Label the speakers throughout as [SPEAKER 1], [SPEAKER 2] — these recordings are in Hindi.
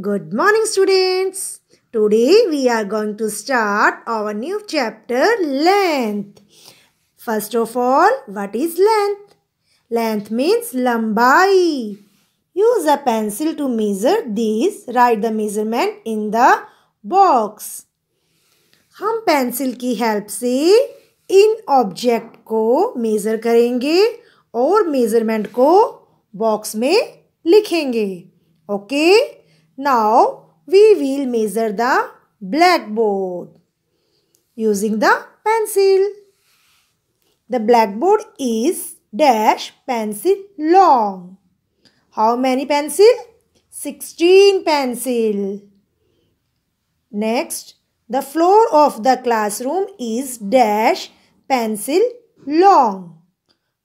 [SPEAKER 1] Good morning students. Today we are going to start our new chapter length. First of all, what is length? Length means lambai. Use a pencil to measure these. Write the measurement in the box हम पेंसिल की हेल्प से इन ऑब्जेक्ट को मेज़र करेंगे और मेज़रमेंट को बॉक्स में लिखेंगे okay okay? Now we will measure the blackboard using the pencil. The blackboard is dash pencil long. How many pencil? 16 pencil. Next, the floor of the classroom is dash pencil long.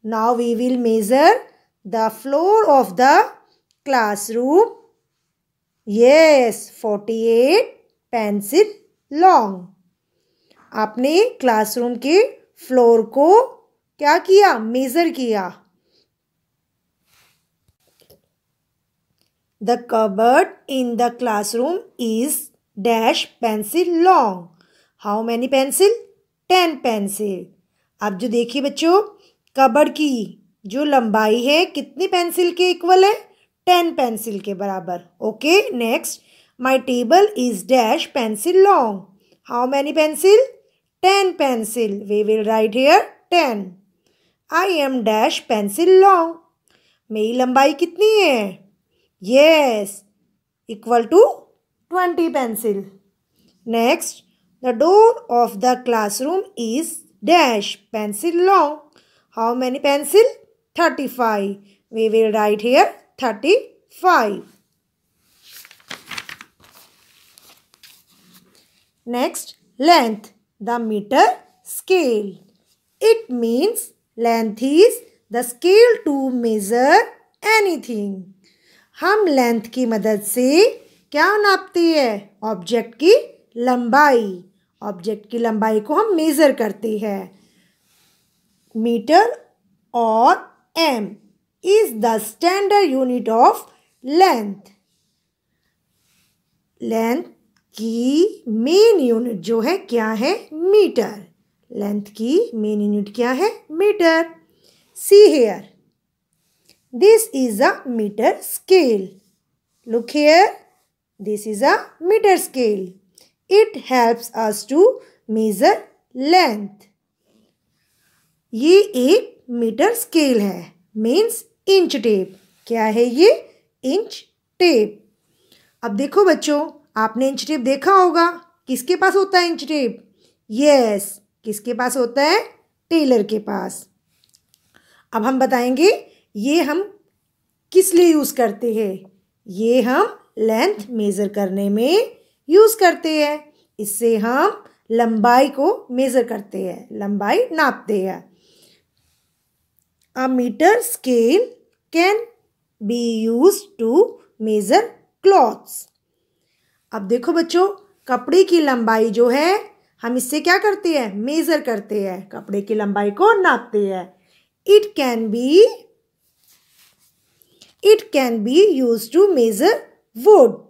[SPEAKER 1] Now we will measure the floor of the classroom yes forty eight pencil long आपने क्लासरूम के फ्लोर को क्या किया मेजर किया the cupboard in the classroom is dash pencil long how many pencil ten pencil आप जो देखिए बच्चों कबर्ड की जो लंबाई है कितनी पेंसिल के इक्वल है टेन पेंसिल के बराबर okay next my table is dash pencil long how many pencil ten pencil we will write here ten I am dash pencil long मेरी लंबाई कितनी है yes equal to twenty pencil next the door of the classroom is dash pencil long how many pencil thirty five we will write here thirty five next length the metre scale it means length is the scale to major anything हम लेंथ की मदद से क्या नापती है ऑब्जेक्ट की लंबाई ऑब्जेक्ट की लंबाई को हम मेजर करते हैं मीटर और M is the standard unit of length length की मेन यूनिट जो है क्या है मीटर लेंथ की मेन यूनिट क्या है metre see here this is a metre scale look here this is a meter scale it helps us to measure length ये एक मीटर स्केल है मीन्स इंच टेप क्या है ये इंच टेप अब देखो बच्चों आपने इंच टेप देखा होगा किसके पास होता है इंच टेप यस किसके पास होता है टेलर के पास अब हम बताएंगे ये हम किस लिए यूज़ करते हैं ये हम लेंथ मेज़र करने में यूज़ करते हैं इससे हम लंबाई को मेज़र करते हैं लंबाई नापते हैं a metre scale can be use to measure clothes अब देखो बच्चों कपड़े की लंबाई जो है हम इससे क्या करते हैं मेज़र करते हैं कपड़े की लंबाई को नापते हैं it can be it can be use to measure wood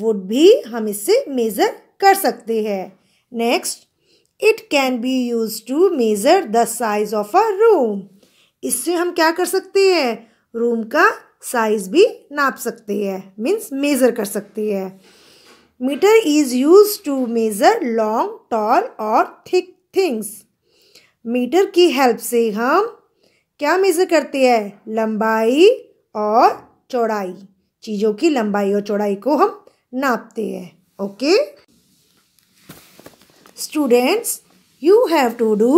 [SPEAKER 1] wood भी हम इससे मेज़र कर सकते हैं next it can be use to measure the size of a room इससे हम क्या कर सकते हैं रूम का साइज भी नाप सकती है मीन्स मेज़र कर सकती है metre is use to measure long tall और थिक थिंग्स मीटर की हेल्प से हम क्या मेज़र करते हैं लंबाई और चौड़ाई चीज़ों की लंबाई और चौड़ाई को हम नापते हैं okay students you have to do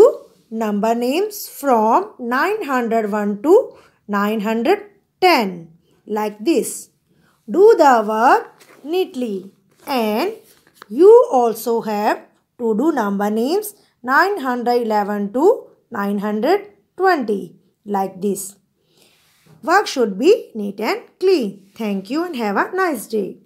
[SPEAKER 1] number names from nine hundred one to 910 like this. Do the work neatly and you also have to do number names 911 to 920 like this. Work should be neat and clean. Thank you and have a nice day.